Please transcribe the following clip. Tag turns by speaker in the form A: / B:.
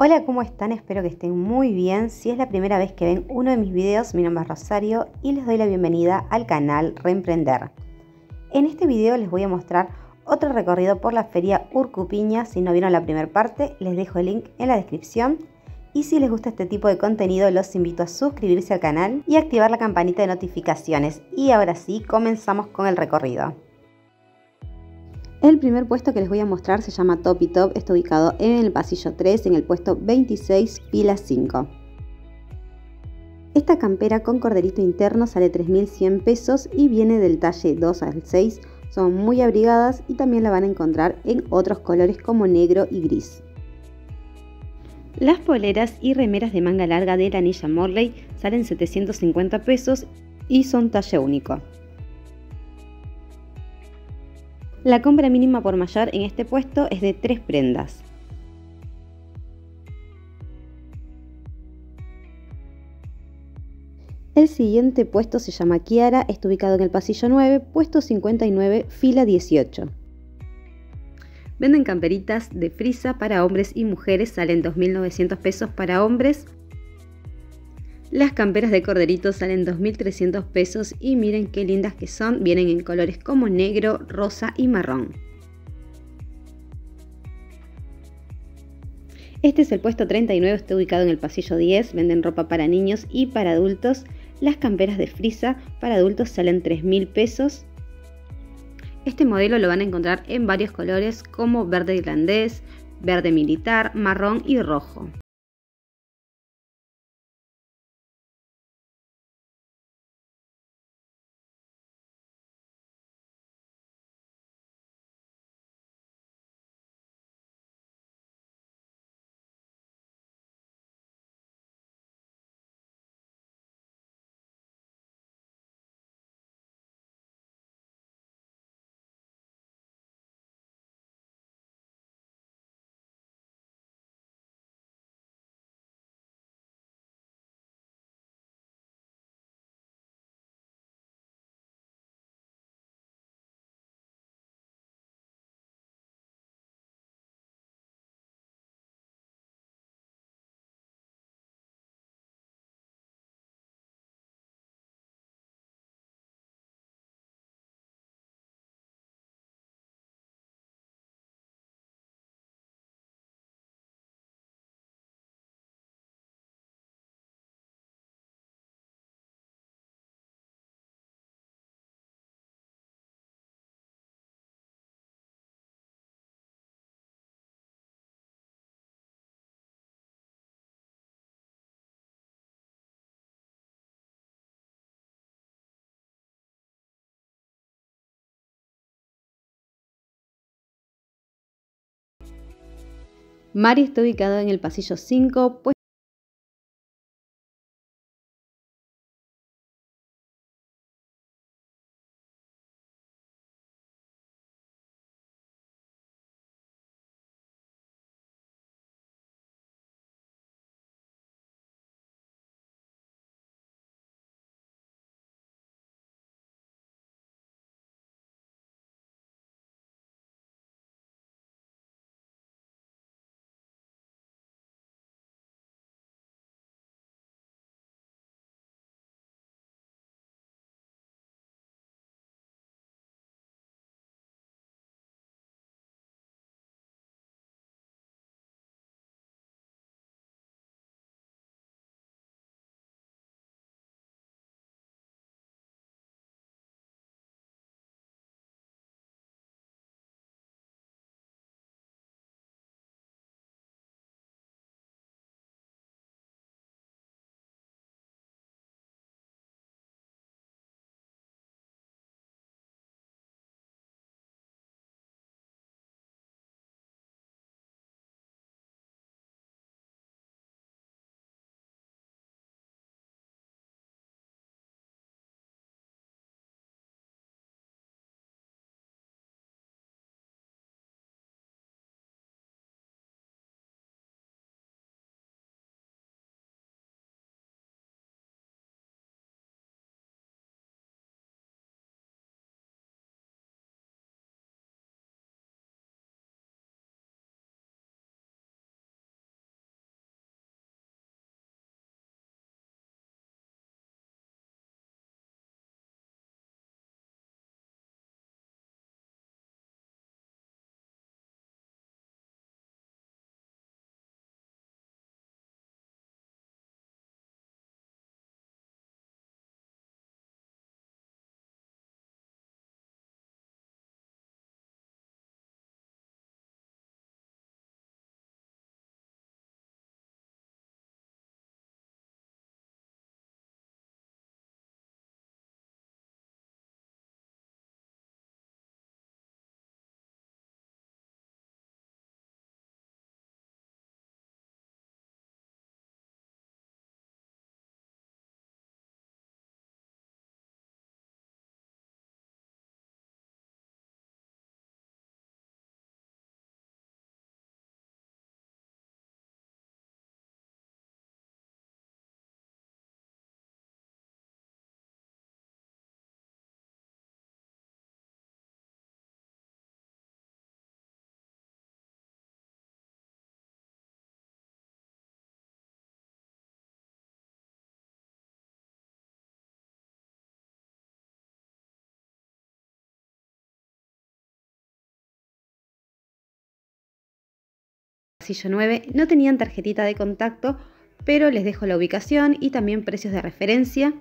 A: Hola, ¿cómo están? Espero que estén muy bien. Si es la primera vez que ven uno de mis videos, mi nombre es Rosario y les doy la bienvenida al canal Reemprender. En este video les voy a mostrar otro recorrido por la feria Urcupiña. Si no vieron la primera parte, les dejo el link en la descripción. Y si les gusta este tipo de contenido, los invito a suscribirse al canal y activar la campanita de notificaciones. Y ahora sí, comenzamos con el recorrido. El primer puesto que les voy a mostrar se llama Top y Top, está ubicado en el pasillo 3, en el puesto 26, pila 5. Esta campera con corderito interno sale 3.100 pesos y viene del talle 2 al 6, son muy abrigadas y también la van a encontrar en otros colores como negro y gris. Las poleras y remeras de manga larga de la anilla Morley salen 750 pesos y son talle único. La compra mínima por mayor en este puesto es de tres prendas. El siguiente puesto se llama Kiara, está ubicado en el pasillo 9, puesto 59, fila 18. Venden camperitas de frisa para hombres y mujeres, salen 2.900 pesos para hombres las camperas de corderito salen 2.300 pesos y miren qué lindas que son, vienen en colores como negro, rosa y marrón. Este es el puesto 39, está ubicado en el pasillo 10, venden ropa para niños y para adultos. Las camperas de frisa para adultos salen 3.000 pesos. Este modelo lo van a encontrar en varios colores como verde irlandés, verde militar, marrón
B: y rojo. Mari está ubicada en el pasillo 5, 9, no tenían tarjetita de contacto, pero les dejo la ubicación y también precios de referencia